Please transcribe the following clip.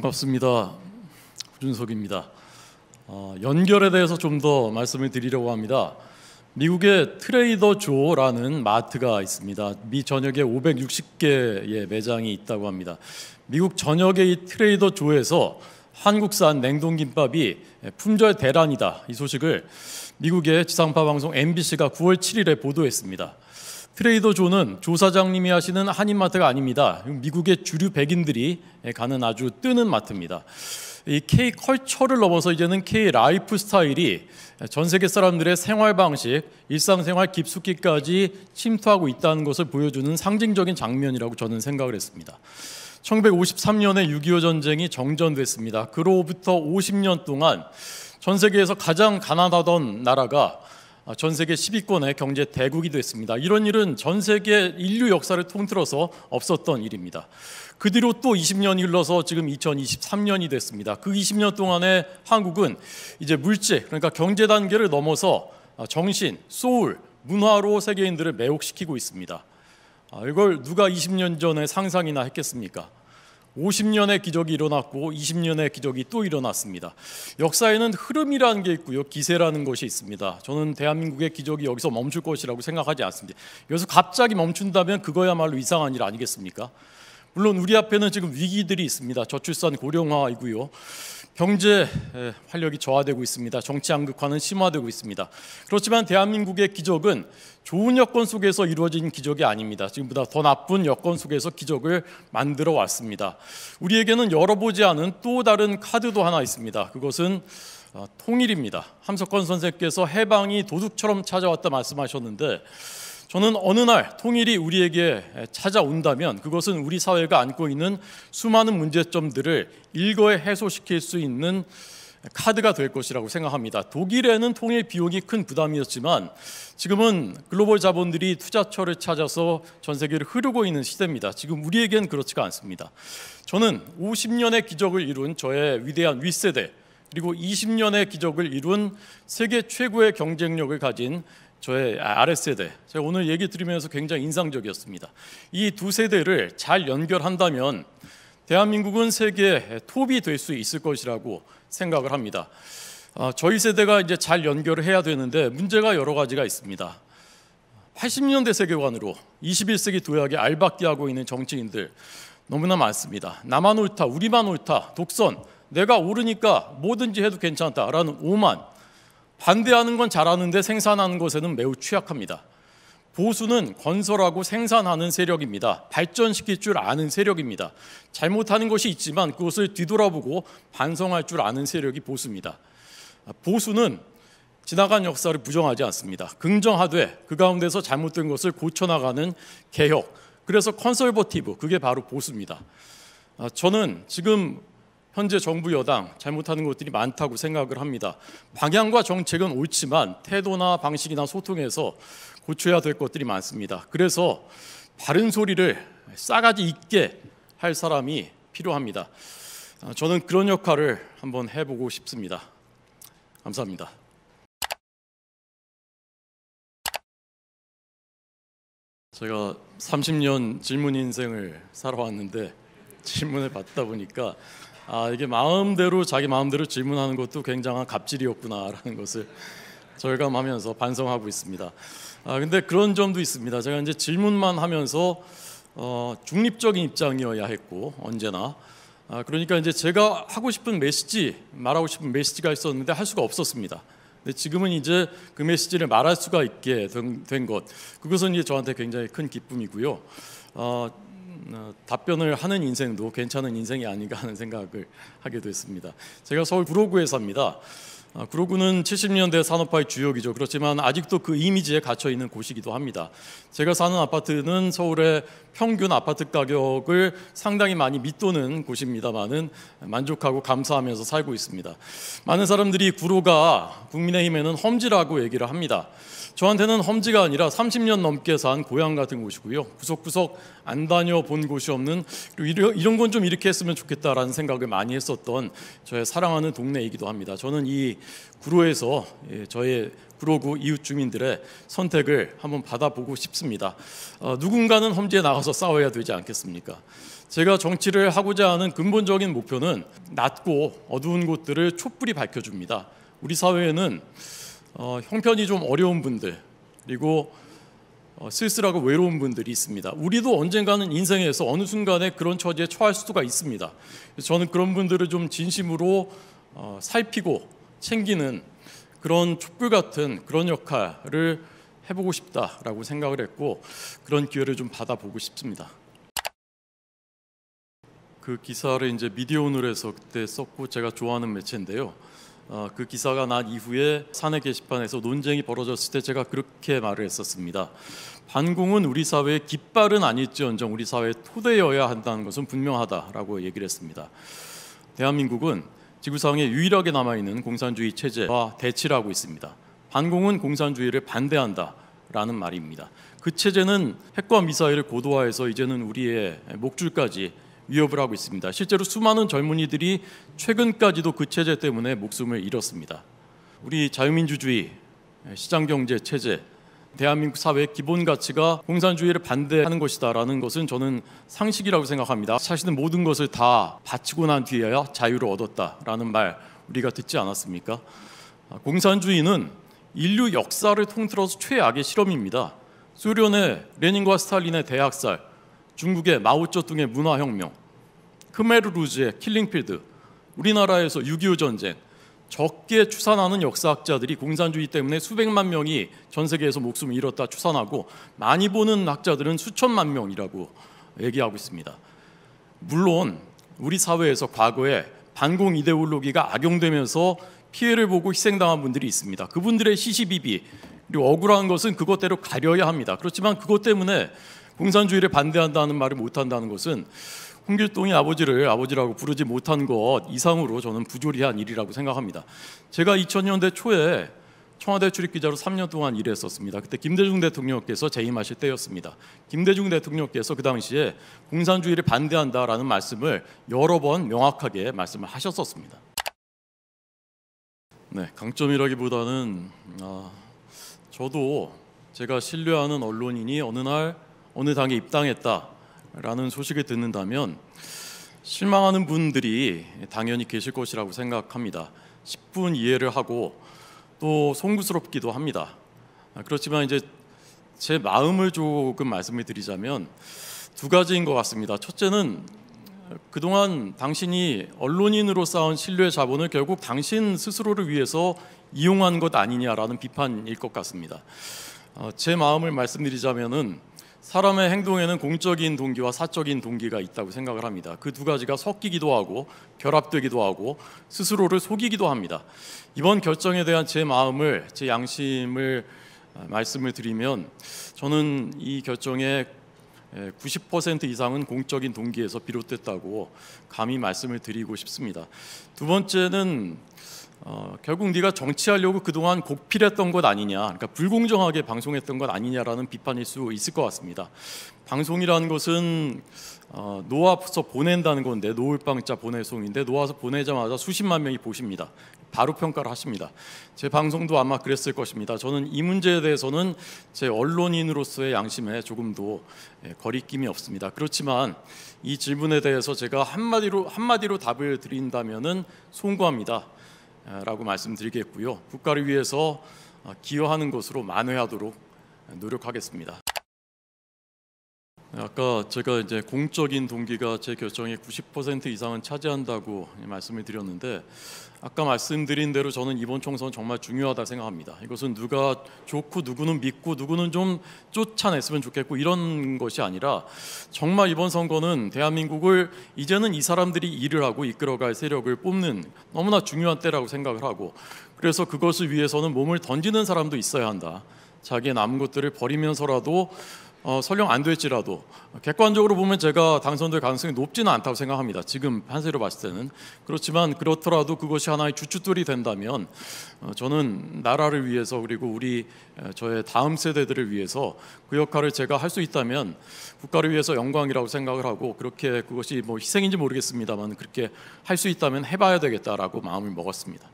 반갑습니다. 후준석입니다. 어, 연결에 대해서 좀 더 말씀을 드리려고 합니다. 미국의 트레이더 조라는 마트가 있습니다. 미 전역에 560개의 매장이 있다고 합니다. 미국 전역의 이 트레이더 조에서 한국산 냉동김밥이 품절 대란이다 이 소식을 미국의 지상파 방송 MBC가 9월 7일에 보도했습니다. 트레이더 존은 조사장님이 하시는 한인마트가 아닙니다. 미국의 주류 백인들이 가는 아주 뜨는 마트입니다. 이 K 컬처를 넘어서 이제는 K 라이프 스타일이 전 세계 사람들의 생활 방식, 일상생활 깊숙이까지 침투하고 있다는 것을 보여주는 상징적인 장면이라고 저는 생각을 했습니다. 1953년에 6.25 전쟁이 정전됐습니다. 그로부터 50년 동안 전 세계에서 가장 가난하던 나라가 아, 전 세계 10위권의 경제 대국이 됐습니다. 이런 일은 전 세계 인류 역사를 통틀어서 없었던 일입니다. 그 뒤로 또 20년이 흘러서 지금 2023년이 됐습니다. 그 20년 동안에 한국은 이제 물질 그러니까 경제 단계를 넘어서 아, 정신, 소울, 문화로 세계인들을 매혹시키고 있습니다. 아, 이걸 누가 20년 전에 상상이나 했겠습니까? 50년의 기적이 일어났고 20년의 기적이 또 일어났습니다. 역사에는 흐름이라는 게 있고요. 기세라는 것이 있습니다. 저는 대한민국의 기적이 여기서 멈출 것이라고 생각하지 않습니다. 여기서 갑자기 멈춘다면 그거야말로 이상한 일 아니겠습니까? 물론 우리 앞에는 지금 위기들이 있습니다. 저출산 고령화이고요. 경제 활력이 저하되고 있습니다. 정치 양극화는 심화되고 있습니다. 그렇지만 대한민국의 기적은 좋은 여건 속에서 이루어진 기적이 아닙니다. 지금보다 더 나쁜 여건 속에서 기적을 만들어 왔습니다. 우리에게는 열어보지 않은 또 다른 카드도 하나 있습니다. 그것은 어, 통일입니다. 함석권 선생께서 해방이 도둑처럼 찾아왔다 말씀하셨는데 저는 어느 날 통일이 우리에게 찾아온다면 그것은 우리 사회가 안고 있는 수많은 문제점들을 일거에 해소시킬 수 있는 카드가 될 것이라고 생각합니다. 독일에는 통일 비용이 큰 부담이었지만 지금은 글로벌 자본들이 투자처를 찾아서 전 세계를 흐르고 있는 시대입니다. 지금 우리에겐 그렇지가 않습니다. 저는 50년의 기적을 이룬 저의 위대한 윗세대 그리고 20년의 기적을 이룬 세계 최고의 경쟁력을 가진 저의 아랫세대 제가 오늘 얘기 드리면서 굉장히 인상적이었습니다. 이 두 세대를 잘 연결한다면 대한민국은 세계 의 톱이 될 수 있을 것이라고 생각을 합니다. 아, 저희 세대가 이제 잘 연결을 해야 되는데 문제가 여러 가지가 있습니다. 80년대 세계관으로 21세기 도약에 알박기하고 있는 정치인들 너무나 많습니다. 나만 옳다, 우리만 옳다, 독선, 내가 옳으니까 뭐든지 해도 괜찮다라는 오만 반대하는 건 잘하는데 생산하는 것에는 매우 취약합니다. 보수는 건설하고 생산하는 세력입니다. 발전시킬 줄 아는 세력입니다. 잘못하는 것이 있지만 그것을 뒤돌아보고 반성할 줄 아는 세력이 보수입니다. 보수는 지나간 역사를 부정하지 않습니다. 긍정하되 그 가운데서 잘못된 것을 고쳐나가는 개혁. 그래서 컨설버티브 그게 바로 보수입니다. 아, 저는 지금 현재 정부 여당 잘못하는 것들이 많다고 생각을 합니다. 방향과 정책은 옳지만 태도나 방식이나 소통에서 고쳐야 될 것들이 많습니다. 그래서 바른 소리를 싸가지 있게 할 사람이 필요합니다. 아, 저는 그런 역할을 한번 해보고 싶습니다. 감사합니다. 제가 30년 질문 인생을 살아왔는데 질문을 받다 보니까 아 이게 마음대로 자기 마음대로 질문하는 것도 굉장한 갑질이었구나라는 것을 절감하면서 반성하고 있습니다. 아 근데 그런 점도 있습니다. 제가 이제 질문만 하면서 어, 중립적인 입장이어야 했고 언제나 아 그러니까 이제 제가 하고 싶은 메시지 말하고 싶은 메시지가 있었는데 할 수가 없었습니다. 근데 지금은 이제 그 메시지를 말할 수가 있게 된, 된 것, 그것은 이제 저한테 굉장히 큰 기쁨이고요. 어, 어, 답변을 하는 인생도 괜찮은 인생이 아닌가 하는 생각을 하게 됐습니다. 제가 서울 구로구에 삽니다. 아, 구로구는 70년대 산업화의 주역이죠. 그렇지만 아직도 그 이미지에 갇혀 있는 곳이기도 합니다. 제가 사는 아파트는 서울의 평균 아파트 가격을 상당히 많이 밑도는 곳입니다만은 만족하고 감사하면서 살고 있습니다. 많은 사람들이 구로가 국민의힘에는 험지라고 얘기를 합니다. 저한테는 험지가 아니라 30년 넘게 산 고향 같은 곳이고요. 구석구석 안 다녀본 곳이 없는 이런, 이런 건 좀 이렇게 했으면 좋겠다라는 생각을 많이 했었던 저의 사랑하는 동네이기도 합니다. 저는 이 구로에서 예, 저의 구로구 이웃 주민들의 선택을 한번 받아보고 싶습니다. 어, 누군가는 험지에 나가서 싸워야 되지 않겠습니까? 제가 정치를 하고자 하는 근본적인 목표는 낮고 어두운 곳들을 촛불이 밝혀줍니다. 우리 사회에는 어, 형편이 좀 어려운 분들 그리고 어, 쓸쓸하고 외로운 분들이 있습니다. 우리도 언젠가는 인생에서 어느 순간에 그런 처지에 처할 수가 있습니다. 저는 그런 분들을 좀 진심으로 어, 살피고 챙기는 그런 촛불 같은 그런 역할을 해보고 싶다라고 생각을 했고 그런 기회를 좀 받아보고 싶습니다. 그 기사를 이제 미디어오늘에서 그때 썼고 제가 좋아하는 매체인데요. 어, 그 기사가 난 이후에 사내 게시판에서 논쟁이 벌어졌을 때 제가 그렇게 말을 했었습니다. 반공은 우리 사회의 깃발은 아닐지언정 우리 사회의 토대여야 한다는 것은 분명하다라고 얘기를 했습니다. 대한민국은 지구상에 유일하게 남아있는 공산주의 체제와 대치를 하고 있습니다. 반공은 공산주의를 반대한다. 라는 말입니다. 그 체제는 핵과 미사일을 고도화해서 이제는 우리의 목줄까지 위협을 하고 있습니다. 실제로 수많은 젊은이들이 최근까지도 그 체제 때문에 목숨을 잃었습니다. 우리 자유민주주의 시장경제 체제 대한민국 사회의 기본 가치가 공산주의를 반대하는 것이다라는 것은 저는 상식이라고 생각합니다. 자신은 모든 것을 다 바치고 난 뒤에야 자유를 얻었다라는 말 우리가 듣지 않았습니까? 아, 공산주의는 인류 역사를 통틀어서 최악의 실험입니다. 소련의 레닌과 스탈린의 대학살, 중국의 마오쩌둥의 문화혁명, 크메르루즈의 킬링필드, 우리나라에서 6.25 전쟁, 적게 추산하는 역사학자들이 공산주의 때문에 수백만 명이 전 세계에서 목숨을 잃었다 추산하고 많이 보는 학자들은 수천만 명이라고 얘기하고 있습니다. 물론 우리 사회에서 과거에 반공 이데올로기가 악용되면서 피해를 보고 희생당한 분들이 있습니다. 그분들의 시시비비 그리고 억울한 것은 그것대로 가려야 합니다. 그렇지만 그것 때문에 공산주의를 반대한다는 말을 못한다는 것은 홍길동이 아버지를 아버지라고 부르지 못한 것 이상으로 저는 부조리한 일이라고 생각합니다. 제가 2000년대 초에 청와대 출입기자로 3년 동안 일했었습니다. 그때 김대중 대통령께서 재임하실 때였습니다. 김대중 대통령께서 그 당시에 공산주의를 반대한다라는 말씀을 여러 번 명확하게 말씀을 하셨었습니다. 네, 강점이라기보다는 아, 저도 제가 신뢰하는 언론인이 어느 날 어느 당에 입당했다 라는 소식을 듣는다면 실망하는 분들이 당연히 계실 것이라고 생각합니다. 10분 이해를 하고 또 송구스럽기도 합니다. 아, 그렇지만 이제 제 마음을 조금 말씀을 드리자면 두 가지인 것 같습니다. 첫째는 그동안 당신이 언론인으로 쌓은 신뢰 자본을 결국 당신 스스로를 위해서 이용한 것 아니냐라는 비판일 것 같습니다. 어, 제 마음을 말씀드리자면은 사람의 행동에는 공적인 동기와 사적인 동기가 있다고 생각을 합니다. 그 두 가지가 섞이기도 하고 결합되기도 하고 스스로를 속이기도 합니다. 이번 결정에 대한 제 마음을 제 양심을 아, 말씀을 드리면 저는 이 결정의 90% 이상은 공적인 동기에서 비롯됐다고 감히 말씀을 드리고 싶습니다. 두 번째는 어, 결국 네가 정치하려고 그동안 곡필했던 것 아니냐, 그러니까 불공정하게 방송했던 것 아니냐라는 비판일 수 있을 것 같습니다. 방송이라는 것은 어, 놓아서 보낸다는 건데 놓을 방자 보내송인데 놓아서 보내자마자 수십만 명이 보십니다. 바로 평가를 하십니다. 제 방송도 아마 그랬을 것입니다. 저는 이 문제에 대해서는 제 언론인으로서의 양심에 조금도 예, 거리낌이 없습니다. 그렇지만 이 질문에 대해서 제가 한마디로 한마디로 답을 드린다면은 송구합니다. 라고 말씀드리겠고요. 국가를 위해서 기여하는 것으로 만회하도록 노력하겠습니다. 네, 아까 제가 이제 공적인 동기가 제 결정의 90% 이상은 차지한다고 예, 말씀을 드렸는데 아까 말씀드린 대로 저는 이번 총선 정말 중요하다 생각합니다. 이것은 누가 좋고 누구는 믿고 누구는 좀 쫓아냈으면 좋겠고 이런 것이 아니라 정말 이번 선거는 대한민국을 이제는 이 사람들이 일을 하고 이끌어갈 세력을 뽑는 너무나 중요한 때라고 생각을 하고 그래서 그것을 위해서는 몸을 던지는 사람도 있어야 한다. 자기의 남은 것들을 버리면서라도 어, 설령 안 될지라도 객관적으로 보면 제가 당선될 가능성이 높지는 않다고 생각합니다. 지금 한세로 봤을 때는 그렇지만 그렇더라도 그것이 하나의 주춧돌이 된다면 어, 저는 나라를 위해서 그리고 우리 저의 다음 세대들을 위해서 그 역할을 제가 할 수 있다면 국가를 위해서 영광이라고 생각을 하고 그렇게 그것이 뭐 희생인지 모르겠습니다만 그렇게 할 수 있다면 해봐야 되겠다라고 마음을 먹었습니다.